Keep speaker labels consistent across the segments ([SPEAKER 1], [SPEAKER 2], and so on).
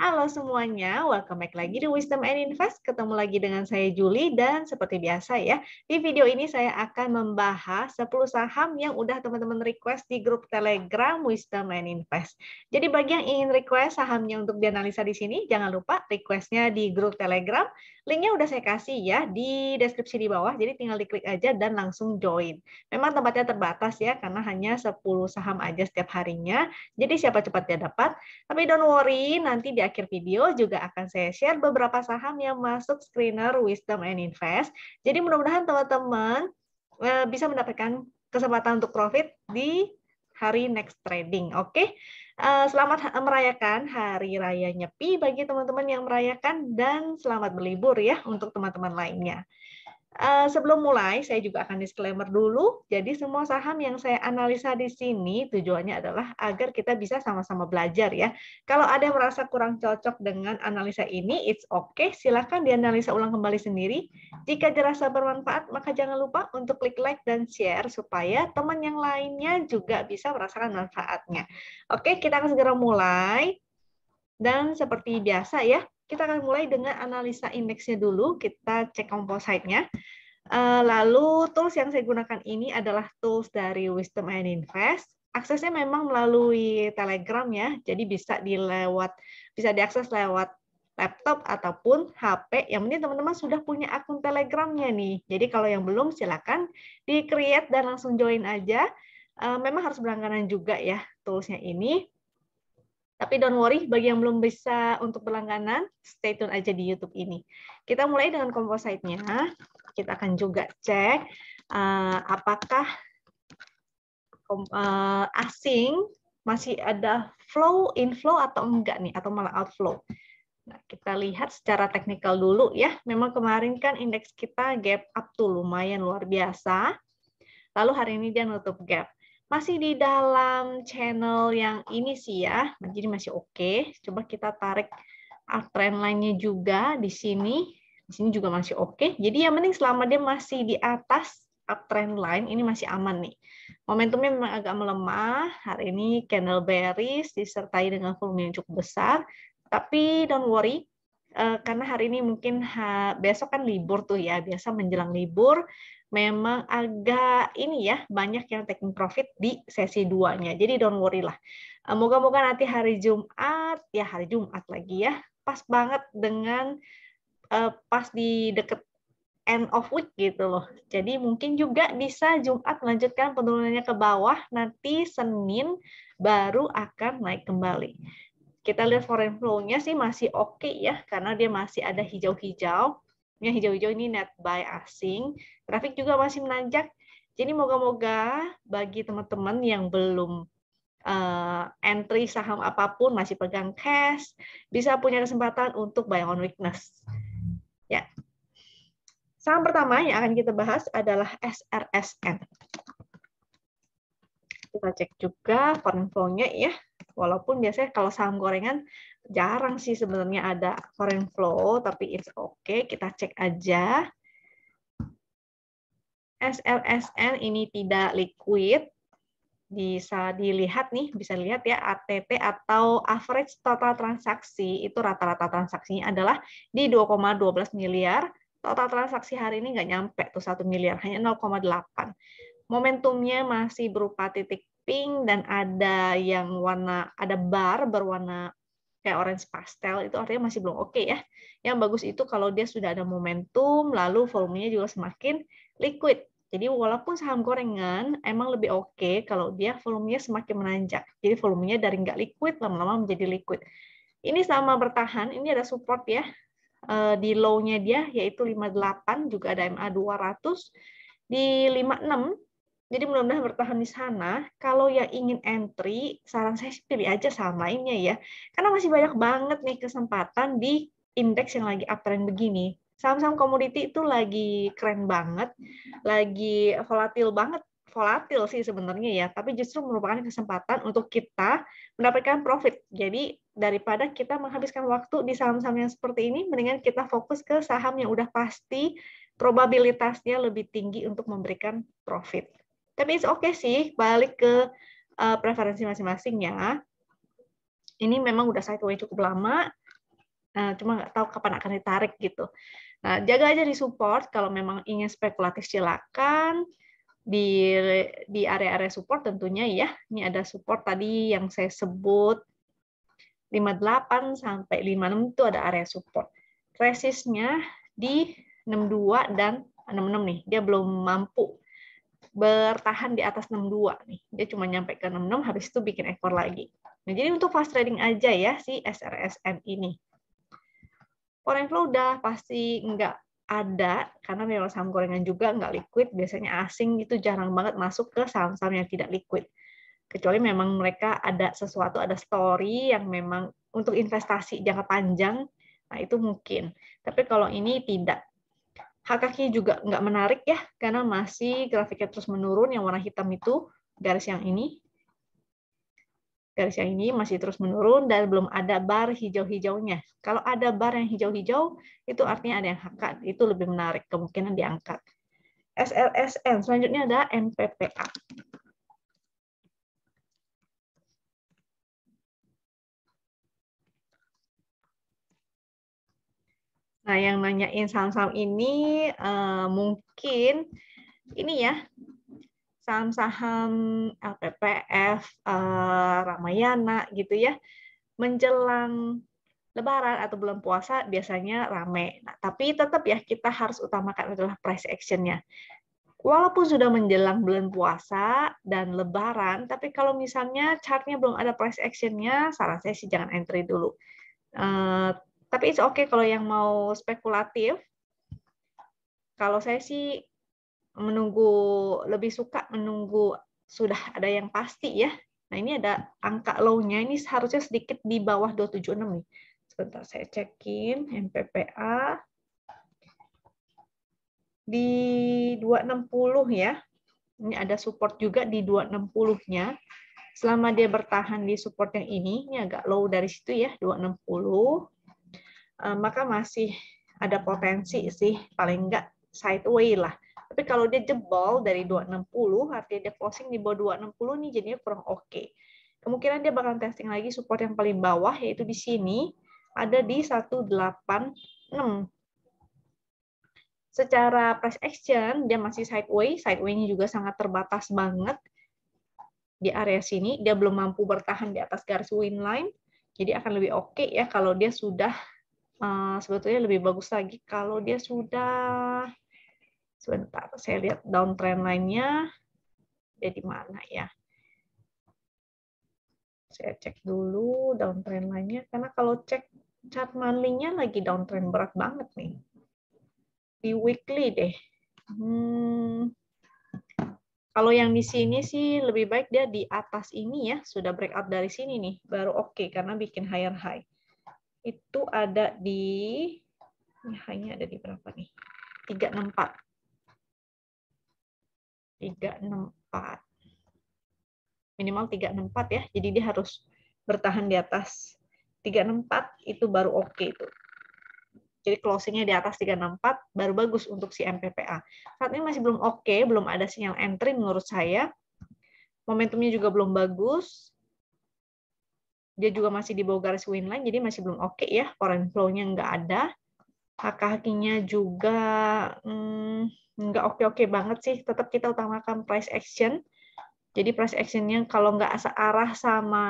[SPEAKER 1] Halo semuanya, welcome back lagi di Wisdom and Invest. Ketemu lagi dengan saya Juli dan seperti biasa ya, di video ini saya akan membahas 10 saham yang udah teman-teman request di grup Telegram Wisdom and Invest. Jadi bagi yang ingin request sahamnya untuk dianalisa di sini, jangan lupa requestnya di grup Telegram Linknya udah saya kasih ya di deskripsi di bawah, jadi tinggal diklik aja dan langsung join. Memang tempatnya terbatas ya, karena hanya 10 saham aja setiap harinya, jadi siapa cepat dia dapat. Tapi don't worry, nanti di akhir video juga akan saya share beberapa saham yang masuk screener Wisdom and Invest. Jadi mudah-mudahan teman-teman eh, bisa mendapatkan kesempatan untuk profit di hari next trading, oke? Okay? Eh, selamat merayakan Hari Raya Nyepi bagi teman-teman yang merayakan dan selamat berlibur ya untuk teman-teman lainnya. Eh, sebelum mulai, saya juga akan disclaimer dulu. Jadi semua saham yang saya analisa di sini tujuannya adalah agar kita bisa sama-sama belajar ya. Kalau ada yang merasa kurang cocok dengan analisa ini, it's okay. Silahkan dianalisa ulang kembali sendiri. Jika dirasa bermanfaat, maka jangan lupa untuk klik like dan share supaya teman yang lainnya juga bisa merasakan manfaatnya. Oke, kita akan segera mulai. Dan seperti biasa ya, kita akan mulai dengan analisa indeksnya dulu. Kita cek composite-nya. Eh, lalu tools yang saya gunakan ini adalah tools dari Wisdom and Invest. Aksesnya memang melalui Telegram ya, jadi bisa dilewat bisa diakses lewat laptop ataupun HP. Yang penting teman-teman sudah punya akun Telegramnya nih. Jadi kalau yang belum silakan di create dan langsung join aja. Eh, memang harus berlangganan juga ya toolsnya ini. Tapi don't worry, bagi yang belum bisa untuk berlangganan, stay tune aja di YouTube ini. Kita mulai dengan composite-nya. Kita akan juga cek uh, apakah uh, asing masih ada flow, inflow atau enggak nih, atau malah outflow. Nah, kita lihat secara teknikal dulu ya. Memang kemarin kan indeks kita gap up tuh lumayan luar biasa. Lalu hari ini dia nutup gap. Masih di dalam channel yang ini sih ya, jadi masih oke. Okay. Coba kita tarik uptrend ah, lainnya juga di sini. Di sini juga masih oke. Okay. Jadi yang penting selama dia masih di atas uptrend line, ini masih aman nih. Momentumnya memang agak melemah. Hari ini candle bearish disertai dengan volume yang cukup besar. Tapi don't worry, eh, karena hari ini mungkin besok kan libur tuh ya, biasa menjelang libur memang agak ini ya banyak yang taking profit di sesi 2-nya. Jadi don't worry lah. Eh, moga-moga nanti hari Jumat, ya hari Jumat lagi ya, pas banget dengan uh, pas di deket end of week gitu loh. Jadi mungkin juga bisa Jumat melanjutkan penurunannya ke bawah, nanti Senin baru akan naik kembali. Kita lihat foreign flow-nya sih masih oke okay ya, karena dia masih ada hijau-hijau yang hijau-hijau ini net buy asing. Grafik juga masih menanjak. Jadi moga-moga bagi teman-teman yang belum uh, entry saham apapun masih pegang cash bisa punya kesempatan untuk buy on weakness. Ya. Saham pertama yang akan kita bahas adalah SRSN. Kita cek juga konfonya ya. Walaupun biasanya kalau saham gorengan jarang sih sebenarnya ada foreign flow, tapi it's okay, kita cek aja. SLSN ini tidak liquid, bisa dilihat nih, bisa lihat ya ATP atau average total transaksi itu rata-rata transaksinya adalah di 2,12 miliar. Total transaksi hari ini nggak nyampe tuh 1 miliar, hanya 0,8. Momentumnya masih berupa titik pink dan ada yang warna ada bar berwarna kayak orange pastel itu artinya masih belum oke okay ya. Yang bagus itu kalau dia sudah ada momentum, lalu volumenya juga semakin liquid. Jadi walaupun saham gorengan emang lebih oke okay kalau dia volumenya semakin menanjak. Jadi volumenya dari nggak liquid lama-lama menjadi liquid. Ini sama bertahan, ini ada support ya. Eh, di low-nya dia yaitu 58, juga ada MA 200. Di 56 jadi mudah-mudahan bertahan di sana. Kalau yang ingin entry, saran saya sih pilih aja sama lainnya ya. Karena masih banyak banget nih kesempatan di indeks yang lagi uptrend begini. Saham-saham komoditi itu lagi keren banget, lagi volatil banget volatil sih sebenarnya ya, tapi justru merupakan kesempatan untuk kita mendapatkan profit. Jadi daripada kita menghabiskan waktu di saham-saham yang seperti ini, mendingan kita fokus ke saham yang udah pasti probabilitasnya lebih tinggi untuk memberikan profit. Tapi oke okay sih, balik ke uh, preferensi masing-masing ya. Ini memang udah saya tuai cukup lama, uh, cuma nggak tahu kapan akan ditarik gitu. Nah, jaga aja di support, kalau memang ingin spekulatif silakan, di di area-area support tentunya ya. Ini ada support tadi yang saya sebut 58 sampai 56 itu ada area support. Resistnya di 62 dan 66 nih. Dia belum mampu bertahan di atas 62 nih. Dia cuma nyampe ke 66 habis itu bikin ekor lagi. Nah, jadi untuk fast trading aja ya si SRSN ini. Foreign flow udah pasti nggak ada karena memang saham gorengan juga nggak liquid. Biasanya asing itu jarang banget masuk ke saham-saham yang tidak liquid. Kecuali memang mereka ada sesuatu, ada story yang memang untuk investasi jangka panjang, nah itu mungkin. Tapi kalau ini tidak kaki juga nggak menarik ya, karena masih grafiknya terus menurun, yang warna hitam itu garis yang ini. Garis yang ini masih terus menurun dan belum ada bar hijau-hijaunya. Kalau ada bar yang hijau-hijau, itu artinya ada yang hakat, itu lebih menarik, kemungkinan diangkat. SLSN, selanjutnya ada NPPA. Nah, yang nanyain saham-saham ini uh, mungkin ini ya saham-saham LPPF, uh, eh, Ramayana gitu ya, menjelang Lebaran atau bulan puasa biasanya rame. Nah, tapi tetap ya kita harus utamakan adalah price actionnya. Walaupun sudah menjelang bulan puasa dan Lebaran, tapi kalau misalnya chartnya belum ada price actionnya, saran saya sih jangan entry dulu. Uh, tapi it's okay kalau yang mau spekulatif. Kalau saya sih menunggu lebih suka menunggu sudah ada yang pasti ya. Nah, ini ada angka low-nya ini seharusnya sedikit di bawah 276 nih. Sebentar saya cekin MPPA di 260 ya. Ini ada support juga di 260-nya. Selama dia bertahan di support yang ini, ini agak low dari situ ya, 260. Eh, maka masih ada potensi sih paling enggak sideways lah. Tapi kalau dia jebol dari 260, artinya dia closing di bawah 260 nih jadinya kurang oke. Okay. Kemungkinan dia bakal testing lagi support yang paling bawah yaitu di sini ada di 186. Secara price action dia masih sideways, sidewaysnya nya juga sangat terbatas banget di area sini dia belum mampu bertahan di atas garis win line. Jadi akan lebih oke okay ya kalau dia sudah Eh, sebetulnya lebih bagus lagi kalau dia sudah sebentar saya lihat downtrend lainnya dia di mana ya saya cek dulu downtrend lainnya karena kalau cek chart monthly lagi downtrend berat banget nih di weekly deh hmm. kalau yang di sini sih lebih baik dia di atas ini ya sudah breakout dari sini nih baru oke okay, karena bikin higher high itu ada di ini hanya ada di berapa nih? 364. 364. Minimal 364 ya. Jadi dia harus bertahan di atas 364 itu baru oke okay itu. Jadi closingnya di atas 364 baru bagus untuk si MPPA. Saat ini masih belum oke, okay, belum ada sinyal entry menurut saya. Momentumnya juga belum bagus dia juga masih di bawah garis win jadi masih belum oke okay ya. Foreign flow-nya nggak ada. hak hakinya juga hmm, nggak oke-oke banget sih. Tetap kita utamakan price action. Jadi price action-nya kalau nggak searah sama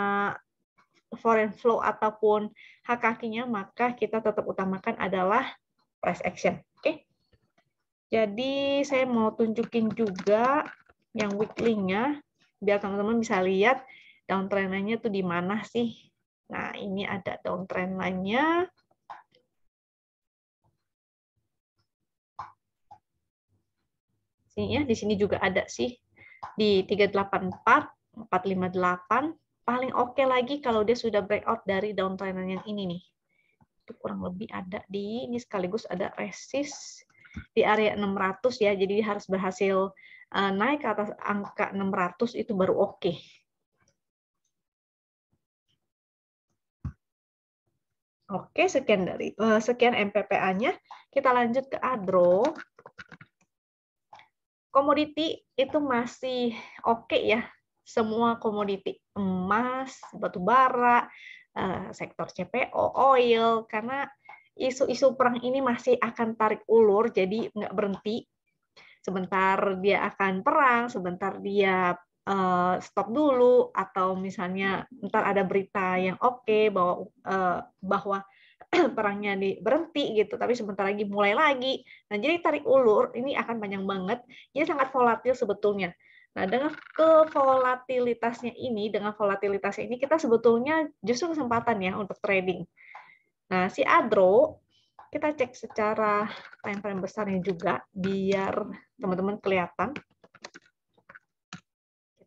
[SPEAKER 1] foreign flow ataupun hak kakinya, maka kita tetap utamakan adalah price action. Oke. Okay? Jadi saya mau tunjukin juga yang weekly-nya biar teman-teman bisa lihat downtrend lainnya tuh di mana sih? Nah, ini ada downtrend lainnya. Sini ya, di sini juga ada sih di 384, 458. Paling oke okay lagi kalau dia sudah breakout dari downtrend yang ini nih. Itu kurang lebih ada di ini sekaligus ada resist di area 600 ya. Jadi harus berhasil eh, naik ke atas angka 600 itu baru oke. Okay Oke, sekian dari uh, sekian MPPA-nya. Kita lanjut ke adro Komoditi itu masih oke ya, semua komoditi emas, batu bara, eh, sektor CPO, oil, karena isu-isu perang ini masih akan tarik ulur, jadi nggak berhenti. Sebentar dia akan perang, sebentar dia uh, stop dulu atau misalnya ntar ada berita yang oke okay bahwa uh, bahwa perangnya di berhenti gitu tapi sebentar lagi mulai lagi nah jadi tarik ulur ini akan panjang banget Ini sangat volatil sebetulnya nah dengan kevolatilitasnya ini dengan volatilitasnya ini kita sebetulnya justru kesempatan ya untuk trading nah si adro kita cek secara time frame besarnya juga biar teman-teman kelihatan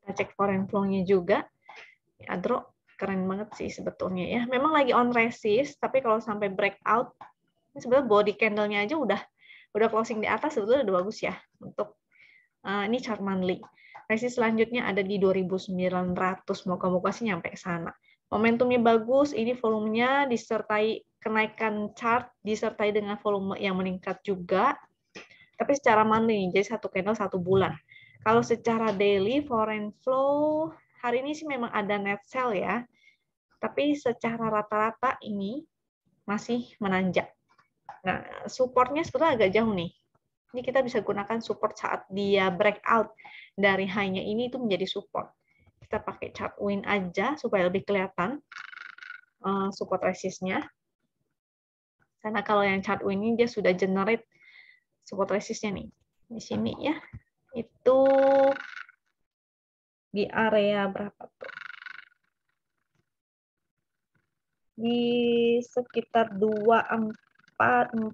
[SPEAKER 1] kita cek foreign flow-nya juga. Ya, Adro keren banget sih sebetulnya ya. Memang lagi on resist, tapi kalau sampai breakout, ini sebetulnya body candle-nya aja udah udah closing di atas sebetulnya udah bagus ya untuk uh, ini chart monthly. Resist selanjutnya ada di 2.900, moga-moga sih nyampe sana. Momentumnya bagus, ini volumenya disertai kenaikan chart disertai dengan volume yang meningkat juga. Tapi secara monthly, jadi satu candle satu bulan. Kalau secara daily foreign flow hari ini sih memang ada net sell ya. Tapi secara rata-rata ini masih menanjak. Nah, supportnya sebetulnya agak jauh nih. Ini kita bisa gunakan support saat dia breakout dari high-nya ini itu menjadi support. Kita pakai chart win aja supaya lebih kelihatan eh, support resistnya. Karena kalau yang chart win ini dia sudah generate support resistnya nih. Di sini ya, itu di area berapa tuh? Di sekitar 24 40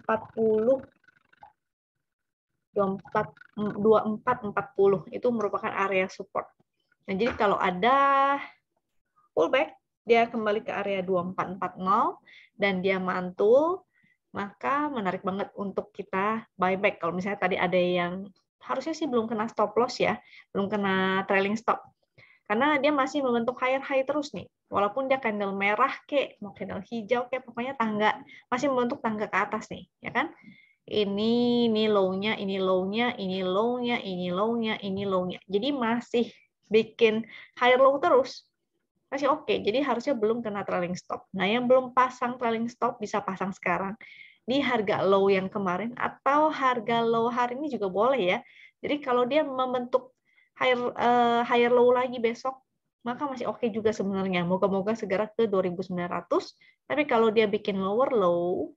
[SPEAKER 1] 24 24 40 itu merupakan area support. Nah, jadi kalau ada pullback dia kembali ke area 2440 dan dia mantul, maka menarik banget untuk kita buyback. Kalau misalnya tadi ada yang harusnya sih belum kena stop loss ya, belum kena trailing stop. Karena dia masih membentuk higher high terus nih. Walaupun dia candle merah kek, mau candle hijau kek, pokoknya tangga masih membentuk tangga ke atas nih, ya kan? Ini ini low-nya, ini low-nya, ini low-nya, ini low-nya, ini low-nya. Jadi masih bikin higher low terus masih oke. Okay. Jadi harusnya belum kena trailing stop. Nah, yang belum pasang trailing stop bisa pasang sekarang di harga low yang kemarin atau harga low hari ini juga boleh ya. Jadi kalau dia membentuk higher uh, higher low lagi besok maka masih oke okay juga sebenarnya. Moga-moga segera ke 2900. Tapi kalau dia bikin lower low,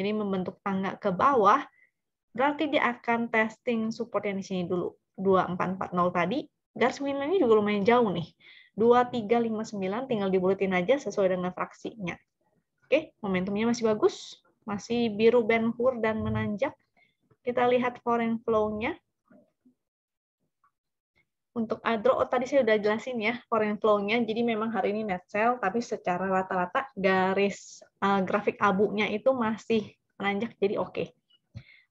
[SPEAKER 1] ini membentuk tangga ke bawah, berarti dia akan testing support yang di sini dulu. 2440 tadi, garis minimumnya juga lumayan jauh nih. 2359 tinggal dibulatin aja sesuai dengan fraksinya. Oke, momentumnya masih bagus masih biru benhur dan menanjak. Kita lihat foreign flow-nya. Untuk adro, oh, tadi saya sudah jelasin ya foreign flow-nya. Jadi memang hari ini net sell, tapi secara rata-rata garis uh, grafik abunya itu masih menanjak, jadi oke. Okay.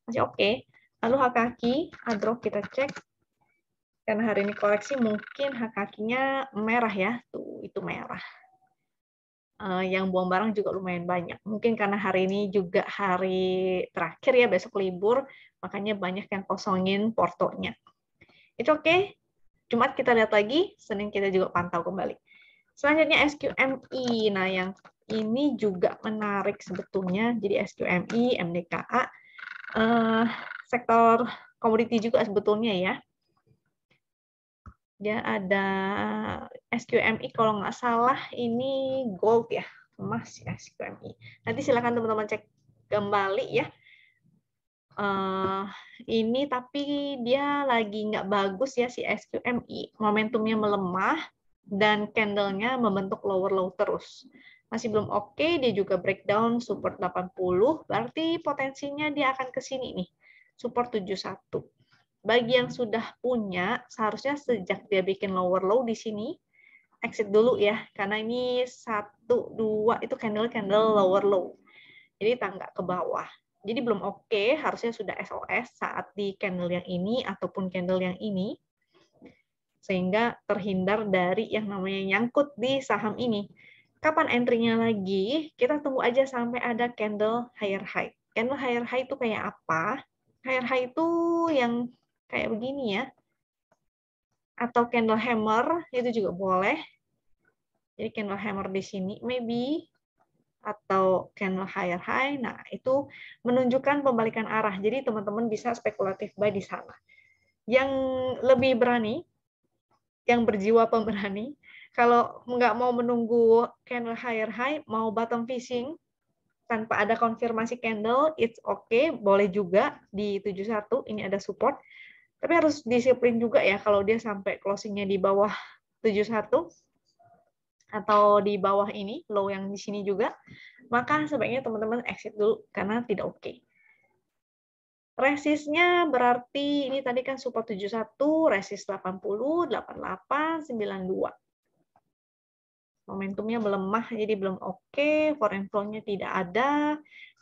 [SPEAKER 1] Masih oke. Okay. Lalu kaki adro kita cek. Karena hari ini koleksi mungkin hak kakinya merah ya. Tuh, itu merah. Eh, yang buang barang juga lumayan banyak. Mungkin karena hari ini juga hari terakhir ya, besok libur, makanya banyak yang kosongin portonya. Itu oke. Okay. Jumat kita lihat lagi, Senin kita juga pantau kembali. Selanjutnya SQMI. Nah, yang ini juga menarik sebetulnya. Jadi SQMI, MDKA, eh, sektor komoditi juga sebetulnya ya dia ya, ada SQMI kalau nggak salah ini gold ya emas ya SQMI nanti silakan teman-teman cek kembali ya uh, ini tapi dia lagi nggak bagus ya si SQMI momentumnya melemah dan candlenya membentuk lower low terus masih belum oke okay, dia juga breakdown support 80 berarti potensinya dia akan ke sini nih support 71 bagi yang sudah punya, seharusnya sejak dia bikin lower low di sini, exit dulu ya, karena ini satu dua itu candle candle lower low, jadi tangga ke bawah. Jadi belum oke, okay, harusnya sudah SOS saat di candle yang ini ataupun candle yang ini, sehingga terhindar dari yang namanya nyangkut di saham ini. Kapan entry-nya lagi? Kita tunggu aja sampai ada candle higher high. Candle higher high itu kayak apa? Higher high itu yang kayak begini ya. Atau candle hammer itu juga boleh. Jadi candle hammer di sini maybe atau candle higher high. Nah, itu menunjukkan pembalikan arah. Jadi teman-teman bisa spekulatif buy di sana. Yang lebih berani, yang berjiwa pemberani, kalau nggak mau menunggu candle higher high, mau bottom fishing tanpa ada konfirmasi candle, it's okay, boleh juga di 71, ini ada support. Tapi harus disiplin juga ya kalau dia sampai closingnya di bawah 71 atau di bawah ini, low yang di sini juga, maka sebaiknya teman-teman exit dulu karena tidak oke. Okay. Resistnya berarti ini tadi kan support 71, resist 80, 88, 92. Momentumnya melemah jadi belum oke, okay. foreign flow-nya tidak ada,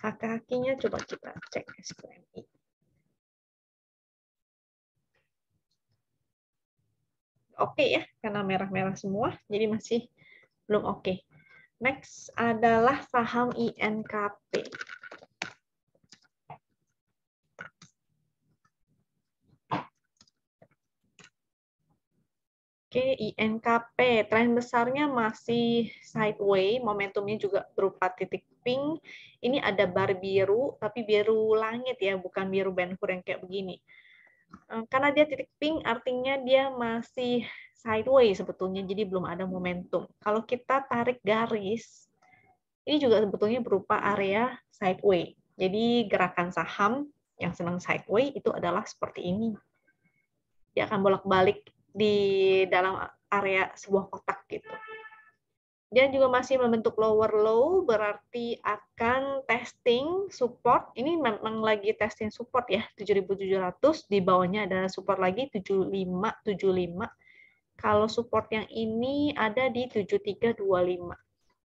[SPEAKER 1] kaki-kakinya coba kita cek SPMI. oke okay ya, karena merah-merah semua, jadi masih belum oke. Okay. Next adalah saham INKP. Oke, INKP tren besarnya masih sideways, momentumnya juga berupa titik pink. Ini ada bar biru, tapi biru langit ya, bukan biru benhur yang kayak begini. Eh, karena dia titik pink artinya dia masih sideways sebetulnya jadi belum ada momentum. Kalau kita tarik garis ini juga sebetulnya berupa area sideways. Jadi gerakan saham yang senang sideways itu adalah seperti ini. Dia akan bolak-balik di dalam area sebuah kotak gitu dan juga masih membentuk lower low berarti akan testing support ini memang lagi testing support ya 7700 di bawahnya ada support lagi 7575 kalau support yang ini ada di 7325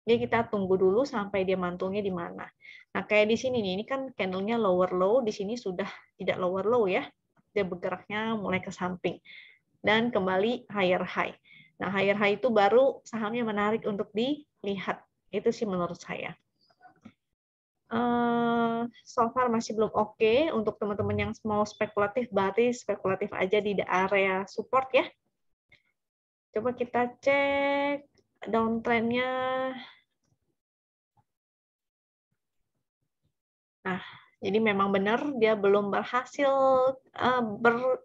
[SPEAKER 1] jadi kita tunggu dulu sampai dia mantunya di mana nah kayak di sini nih ini kan candlenya lower low di sini sudah tidak lower low ya dia bergeraknya mulai ke samping dan kembali higher high Nah, higher high itu baru sahamnya menarik untuk dilihat. Itu sih menurut saya. Eh, so far masih belum oke okay. untuk teman-teman yang mau spekulatif, berarti spekulatif aja di area support ya. Coba kita cek downtrendnya. Nah, jadi memang benar dia belum berhasil uh, ber,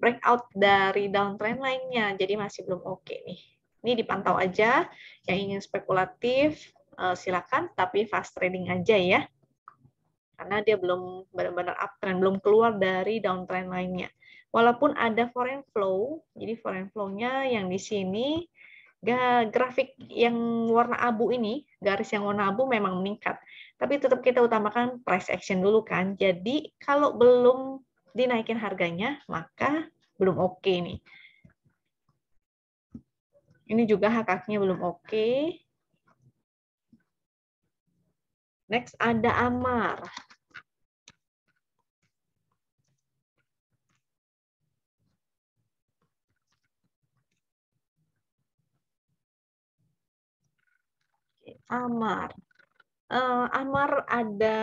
[SPEAKER 1] breakout dari downtrend lainnya, jadi masih belum oke okay nih. Ini dipantau aja, yang ingin spekulatif eh, silakan, tapi fast trading aja ya. Karena dia belum benar-benar uptrend, belum keluar dari downtrend lainnya. Walaupun ada foreign flow, jadi foreign flow-nya yang di sini grafik yang warna abu ini, garis yang warna abu memang meningkat. Tapi tetap kita utamakan price action dulu kan. Jadi kalau belum dinaikin harganya, maka belum oke okay nih. Ini juga hak haknya belum oke. Okay. Next ada Amar. Amar uh, eh, Amar ada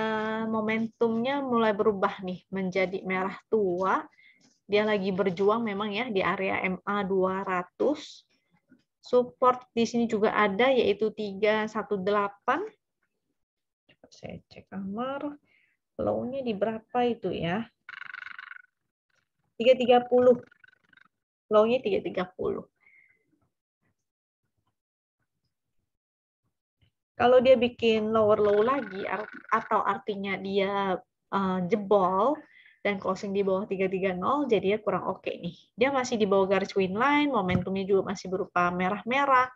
[SPEAKER 1] momentumnya mulai berubah nih menjadi merah tua. Dia lagi berjuang memang ya di area MA 200. Support di sini juga ada yaitu 318. Coba saya cek Amar. Low-nya di berapa itu ya? 330. Low-nya 330. Kalau dia bikin lower low lagi atau artinya dia eh, jebol dan closing di bawah 330 ya kurang oke okay nih. Dia masih di bawah garis wind line, momentumnya juga masih berupa merah-merah.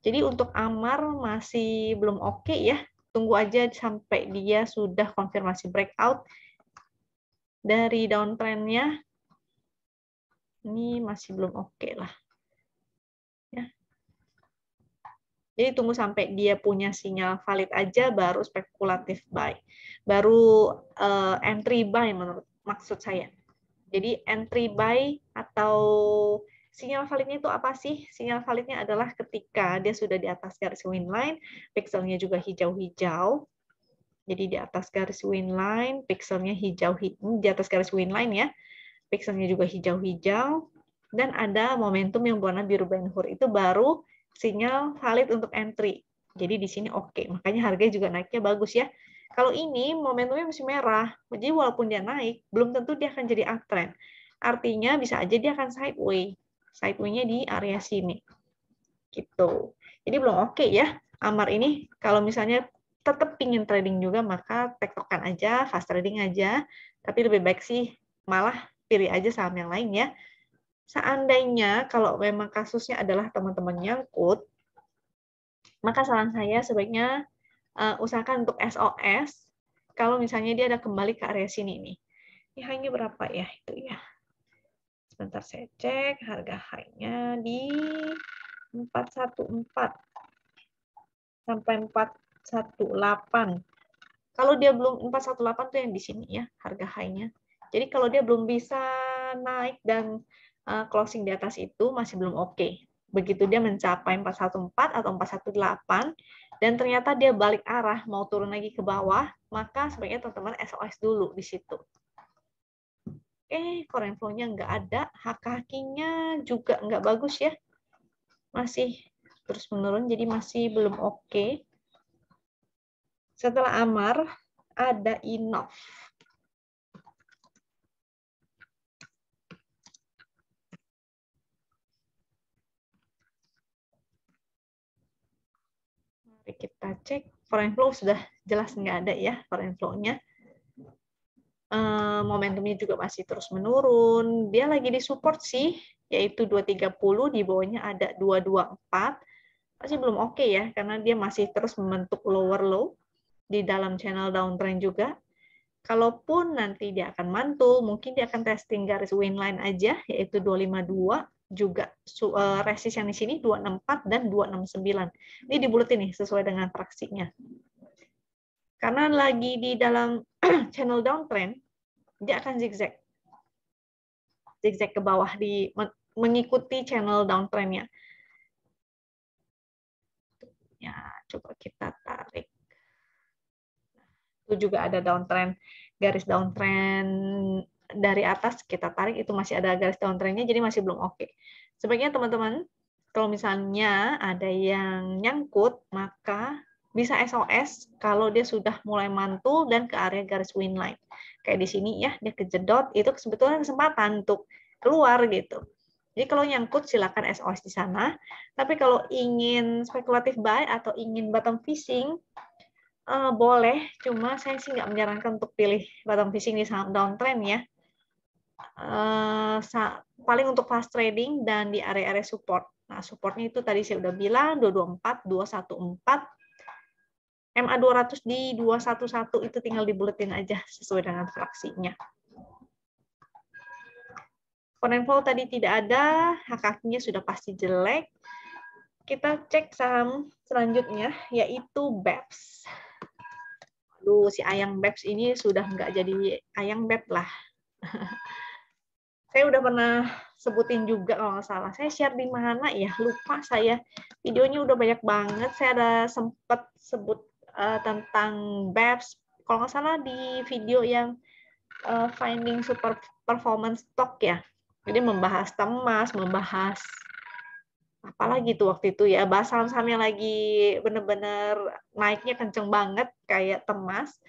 [SPEAKER 1] Jadi untuk amar masih belum oke okay ya. Tunggu aja sampai dia sudah konfirmasi breakout dari downtrendnya ini masih belum oke okay lah. Ya, jadi tunggu sampai dia punya sinyal valid aja baru spekulatif buy. Baru uh, entry buy menurut maksud saya. Jadi entry buy atau sinyal validnya itu apa sih? Sinyal validnya adalah ketika dia sudah di atas garis win line, pixelnya juga hijau-hijau. Jadi di atas garis win line, pixelnya hijau hijau, hmm, di atas garis win line ya. Pixelnya juga hijau-hijau dan ada momentum yang warna biru benhur itu baru sinyal valid untuk entry. Jadi di sini oke, okay. makanya harganya juga naiknya bagus ya. Kalau ini momentumnya masih merah, jadi walaupun dia naik, belum tentu dia akan jadi uptrend. Artinya bisa aja dia akan sideways, sideways nya di area sini. Gitu. Jadi belum oke okay ya. Amar ini kalau misalnya tetap ingin trading juga, maka tektokan aja, fast trading aja. Tapi lebih baik sih malah pilih aja saham yang lain ya. Seandainya kalau memang kasusnya adalah teman-teman nyangkut, maka saran saya sebaiknya uh, usahakan untuk SOS kalau misalnya dia ada kembali ke area sini nih. Ini hanya berapa ya itu ya? Sebentar saya cek harga hanya di 414 sampai 418. Kalau dia belum 418 tuh yang di sini ya harga high Jadi kalau dia belum bisa naik dan uh, closing di atas itu masih belum oke. Okay. Begitu dia mencapai 414 atau 418 dan ternyata dia balik arah mau turun lagi ke bawah, maka sebaiknya teman-teman SOS dulu di situ. Oke, okay, current flow-nya nggak ada, hak-hakinya juga nggak bagus ya. Masih terus menurun, jadi masih belum oke. Okay. Setelah Amar, ada Inov. Oke, kita cek foreign flow sudah jelas nggak ada ya foreign flow-nya. Eh, momentumnya juga masih terus menurun. Dia lagi di support sih, yaitu 230, di bawahnya ada 224. Masih belum oke okay ya, karena dia masih terus membentuk lower low di dalam channel downtrend juga. Kalaupun nanti dia akan mantul, mungkin dia akan testing garis win line aja, yaitu 252 juga eh, resist yang di sini 264 dan 269. Ini dibuletin nih sesuai dengan traksinya. Karena lagi di dalam channel downtrend, dia akan zigzag. Zigzag ke bawah di mengikuti channel downtrendnya. Ya, coba kita tarik. Itu juga ada downtrend, garis downtrend dari atas kita tarik itu masih ada garis downtrendnya jadi masih belum oke. Okay. Sebaiknya teman-teman kalau misalnya ada yang nyangkut maka bisa SOS kalau dia sudah mulai mantul dan ke area garis win line. Kayak di sini ya dia kejedot itu sebetulnya kesempatan untuk keluar gitu. Jadi kalau nyangkut silakan SOS di sana. Tapi kalau ingin spekulatif buy atau ingin bottom fishing uh, boleh, cuma saya sih nggak menyarankan untuk pilih bottom fishing di saham downtrend ya uh, paling untuk fast trading dan di area-area support. Nah, supportnya itu tadi saya udah bilang 224, 214. MA 200 di 211 itu tinggal dibuletin aja sesuai dengan fraksinya. Konvol tadi tidak ada, hakaknya sudah pasti jelek. Kita cek saham selanjutnya, yaitu BEPS. Aduh, si Ayang BEPS ini sudah nggak jadi Ayang BEP lah. saya udah pernah sebutin juga kalau nggak salah. Saya share di mana ya? Lupa saya. Videonya udah banyak banget. Saya ada sempat sebut uh, tentang BEPS. Kalau nggak salah di video yang uh, finding super performance stock ya. Jadi membahas temas, membahas apalagi tuh waktu itu ya bahas saham-saham lagi bener-bener naiknya kenceng banget kayak temas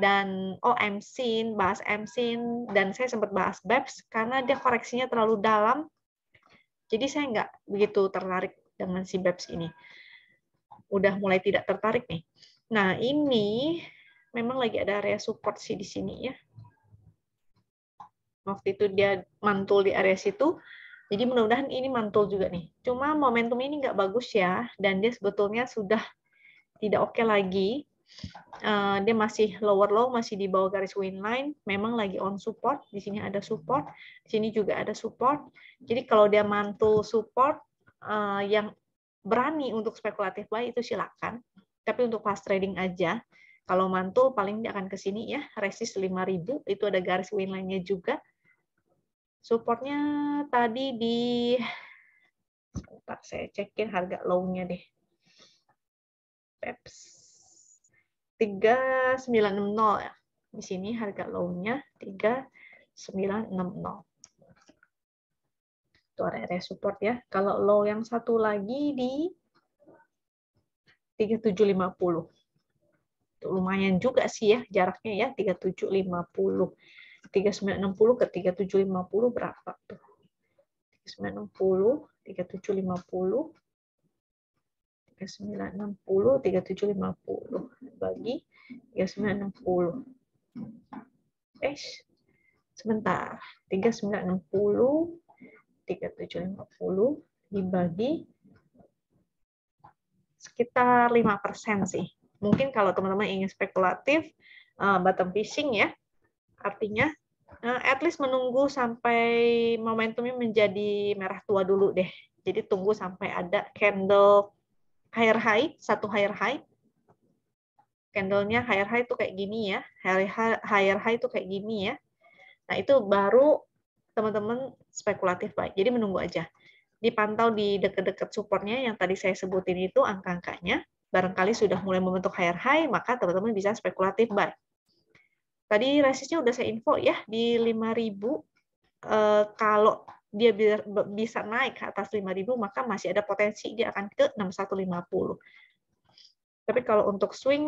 [SPEAKER 1] dan oh MSIN, bahas MSIN, dan saya sempat bahas BEPS karena dia koreksinya terlalu dalam. Jadi saya nggak begitu tertarik dengan si BEPS ini. Udah mulai tidak tertarik nih. Nah ini memang lagi ada area support sih di sini ya. Waktu itu dia mantul di area situ, jadi mudah-mudahan ini mantul juga nih. Cuma momentum ini nggak bagus ya, dan dia sebetulnya sudah tidak oke okay lagi. Eh, dia masih lower low, masih di bawah garis win line, memang lagi on support, di sini ada support, di sini juga ada support. Jadi kalau dia mantul support eh, yang berani untuk spekulatif buy itu silakan. Tapi untuk fast trading aja, kalau mantul paling dia akan ke sini ya, resist 5000, itu ada garis win line-nya juga. Supportnya tadi di sebentar saya cekin harga low-nya deh. Peps. 3960 ya. Di sini harga low-nya 3960. Itu area support ya. Kalau low yang satu lagi di 3750. Itu lumayan juga sih ya jaraknya ya 3750. 3960 ke 3750 berapa tuh? 3960, 3750 3960 3750 bagi 3960. Eh, sebentar. 3960 3750 dibagi sekitar 5% sih. Mungkin kalau teman-teman ingin spekulatif, uh, bottom fishing ya. Artinya uh, at least menunggu sampai momentumnya menjadi merah tua dulu deh. Jadi tunggu sampai ada candle higher high, satu higher high. Candlenya higher high itu kayak gini ya. Higher high itu kayak gini ya. Nah, itu baru teman-teman spekulatif baik. Jadi menunggu aja. Dipantau di dekat-dekat supportnya yang tadi saya sebutin itu angka-angkanya. Barangkali sudah mulai membentuk higher high, maka teman-teman bisa spekulatif baik. Tadi resistnya udah saya info ya di 5000 eh, kalau dia bisa naik ke atas 5000 maka masih ada potensi dia akan ke 6150. Tapi kalau untuk swing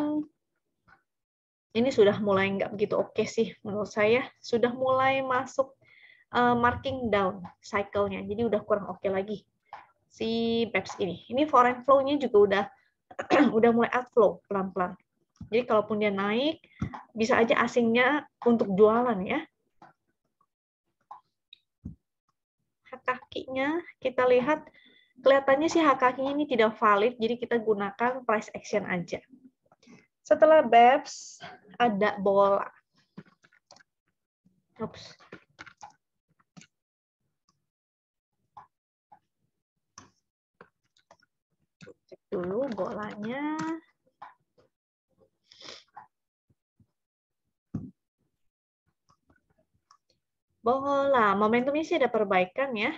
[SPEAKER 1] ini sudah mulai nggak begitu oke okay sih menurut saya, sudah mulai masuk uh, marking down cycle-nya. Jadi udah kurang oke okay lagi si BEPS ini. Ini foreign flow-nya juga udah udah mulai outflow pelan-pelan. Jadi kalaupun dia naik, bisa aja asingnya untuk jualan ya. kakinya kita lihat kelihatannya sih hak kakinya ini tidak valid, jadi kita gunakan price action aja. Setelah Babs ada bola. Oops. Cek dulu bolanya. bola. Momentumnya sih ada perbaikan ya.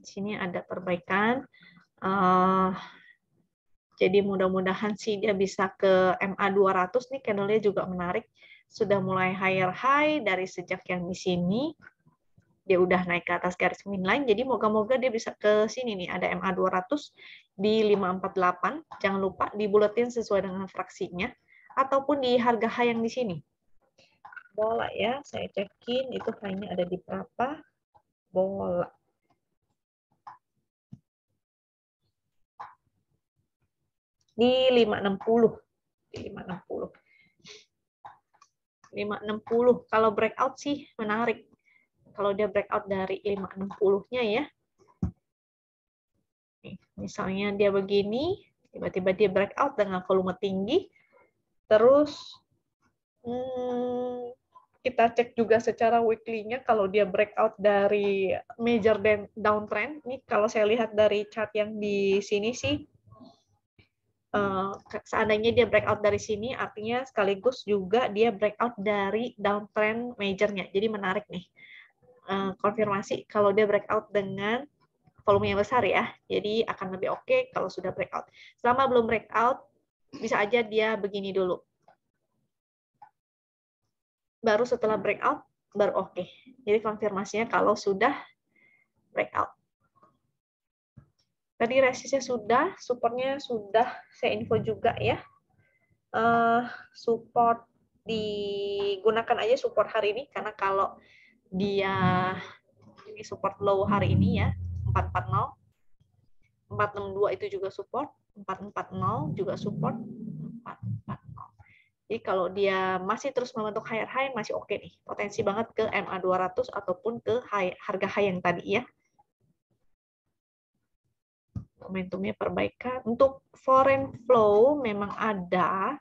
[SPEAKER 1] Di sini ada perbaikan. Uh, jadi mudah-mudahan sih dia bisa ke MA 200 nih candlenya juga menarik. Sudah mulai higher high dari sejak yang di sini. Dia udah naik ke atas garis midline. Jadi moga-moga dia bisa ke sini nih. Ada MA 200 di 548. Jangan lupa dibuletin sesuai dengan fraksinya. Ataupun di harga high yang di sini bola ya. Saya cekin itu hanya ada di berapa bola. Di 560. Di 560. 560. Kalau breakout sih menarik. Kalau dia breakout dari 560-nya ya. Nih, misalnya dia begini, tiba-tiba dia breakout dengan volume tinggi, terus hmm, kita cek juga secara weekly-nya kalau dia breakout dari major downtrend. Nih kalau saya lihat dari chart yang di sini sih, eh, seandainya dia breakout dari sini, artinya sekaligus juga dia breakout dari downtrend majornya. Jadi menarik nih. Eh, konfirmasi kalau dia breakout dengan volume yang besar ya. Jadi akan lebih oke okay kalau sudah breakout. Selama belum breakout, bisa aja dia begini dulu baru setelah breakout baru oke. Okay. Jadi konfirmasinya kalau sudah breakout. Tadi resistnya sudah, supportnya sudah saya info juga ya. Uh, support digunakan aja support hari ini karena kalau dia ini support low hari ini ya 440 462 itu juga support, 440 juga support, 4 jadi kalau dia masih terus membentuk higher high masih oke okay nih, potensi banget ke MA 200 ataupun ke high, harga high yang tadi ya. Momentumnya perbaikan. Untuk foreign flow memang ada,